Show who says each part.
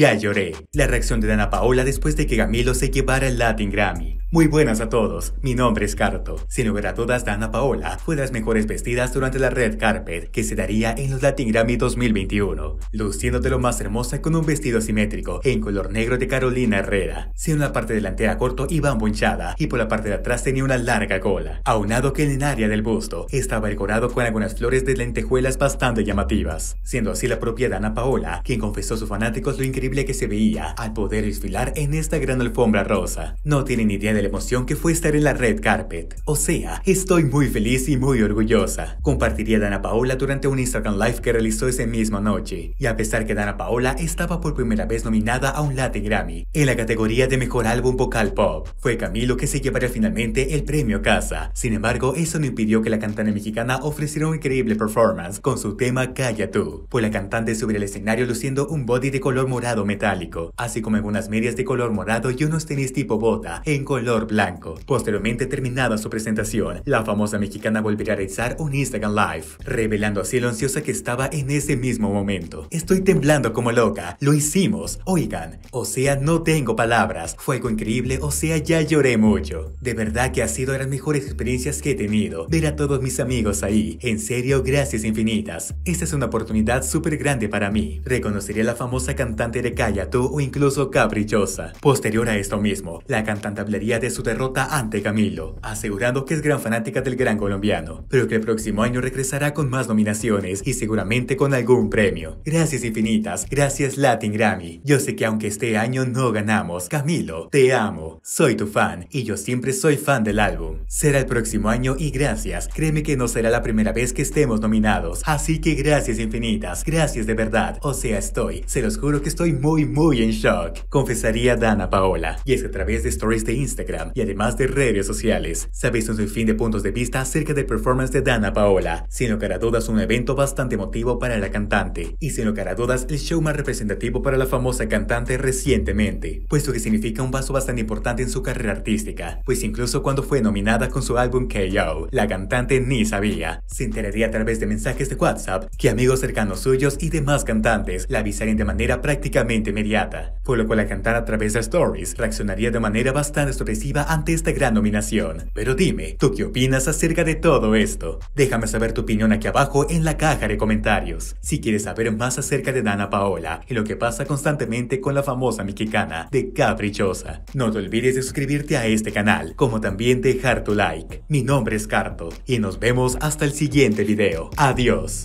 Speaker 1: Ya lloré. La reacción de Dana Paola después de que Camilo se llevara el Latin Grammy. Muy buenas a todos, mi nombre es Carto. Sin lugar a dudas, Dana Paola fue de las mejores vestidas durante la red carpet que se daría en los Latin Grammy 2021, luciendo de lo más hermosa con un vestido simétrico en color negro de Carolina Herrera, siendo la parte delantera corto y bambonchada y por la parte de atrás tenía una larga cola, aunado que en el área del busto estaba decorado con algunas flores de lentejuelas bastante llamativas, siendo así la propia Dana Paola quien confesó a sus fanáticos lo increíble que se veía al poder desfilar en esta gran alfombra rosa. No tienen idea de la emoción que fue estar en la red carpet. O sea, estoy muy feliz y muy orgullosa. Compartiría Dana Paola durante un Instagram Live que realizó esa misma noche. Y a pesar que Dana Paola estaba por primera vez nominada a un Latin Grammy en la categoría de Mejor Álbum Vocal Pop, fue Camilo que se llevaría finalmente el premio Casa. Sin embargo, eso no impidió que la cantante mexicana ofreciera un increíble performance con su tema Calla tú, Fue pues la cantante subir el escenario luciendo un body de color morado metálico, así como algunas medias de color morado y unos tenis tipo bota en color blanco. Posteriormente terminada su presentación, la famosa mexicana volverá a realizar un Instagram Live, revelando así lo ansiosa que estaba en ese mismo momento. Estoy temblando como loca, lo hicimos, oigan, o sea, no tengo palabras, fue algo increíble, o sea, ya lloré mucho. De verdad que ha sido de las mejores experiencias que he tenido, ver a todos mis amigos ahí, en serio, gracias infinitas. Esta es una oportunidad súper grande para mí. Reconocería a la famosa cantante de Tú o incluso Caprichosa. Posterior a esto mismo, la cantante hablaría de su derrota ante Camilo, asegurando que es gran fanática del gran colombiano, pero que el próximo año regresará con más nominaciones y seguramente con algún premio. Gracias infinitas, gracias Latin Grammy. Yo sé que aunque este año no ganamos, Camilo, te amo, soy tu fan y yo siempre soy fan del álbum. Será el próximo año y gracias, créeme que no será la primera vez que estemos nominados, así que gracias infinitas, gracias de verdad, o sea estoy, se los juro que estoy muy muy en shock, confesaría Dana Paola, y es a través de stories de Instagram y además de redes sociales. Se ha visto un sinfín de puntos de vista acerca del performance de Dana Paola, sin que a dudas un evento bastante emotivo para la cantante y sin lugar a dudas el show más representativo para la famosa cantante recientemente, puesto que significa un paso bastante importante en su carrera artística, pues incluso cuando fue nominada con su álbum KO, la cantante ni sabía. Se enteraría a través de mensajes de WhatsApp que amigos cercanos suyos y demás cantantes la avisarían de manera prácticamente inmediata, por lo cual la cantar a través de stories reaccionaría de manera bastante sorpresiva ante esta gran nominación. Pero dime, ¿tú qué opinas acerca de todo esto? Déjame saber tu opinión aquí abajo en la caja de comentarios. Si quieres saber más acerca de Dana Paola y lo que pasa constantemente con la famosa mexicana de Caprichosa, no te olvides de suscribirte a este canal, como también dejar tu like. Mi nombre es Carto y nos vemos hasta el siguiente video. Adiós.